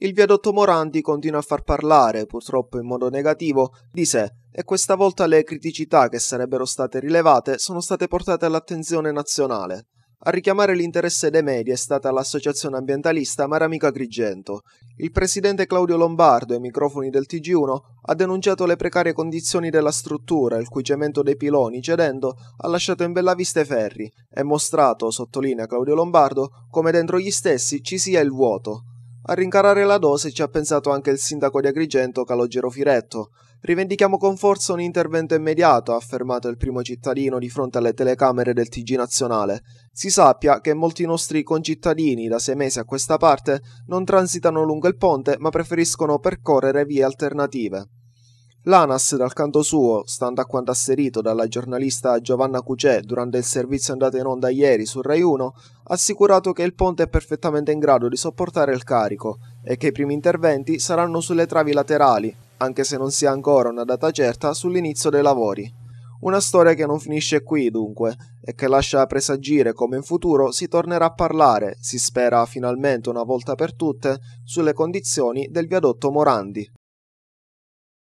Il viadotto Morandi continua a far parlare, purtroppo in modo negativo, di sé e questa volta le criticità che sarebbero state rilevate sono state portate all'attenzione nazionale. A richiamare l'interesse dei media è stata l'associazione ambientalista Maramico Agrigento. Il presidente Claudio Lombardo, ai microfoni del TG1, ha denunciato le precarie condizioni della struttura, il cui cemento dei piloni, cedendo, ha lasciato in bella vista i ferri e mostrato, sottolinea Claudio Lombardo, come dentro gli stessi ci sia il vuoto. A rincarare la dose ci ha pensato anche il sindaco di Agrigento Calogero Firetto. Rivendichiamo con forza un intervento immediato, ha affermato il primo cittadino di fronte alle telecamere del TG nazionale. Si sappia che molti nostri concittadini, da sei mesi a questa parte, non transitano lungo il ponte ma preferiscono percorrere vie alternative. L'ANAS, dal canto suo, stando a quanto asserito dalla giornalista Giovanna Cucè durante il servizio andato in onda ieri su Rai 1, ha assicurato che il ponte è perfettamente in grado di sopportare il carico e che i primi interventi saranno sulle travi laterali, anche se non si ha ancora una data certa sull'inizio dei lavori. Una storia che non finisce qui, dunque, e che lascia presagire come in futuro si tornerà a parlare, si spera finalmente una volta per tutte, sulle condizioni del viadotto Morandi.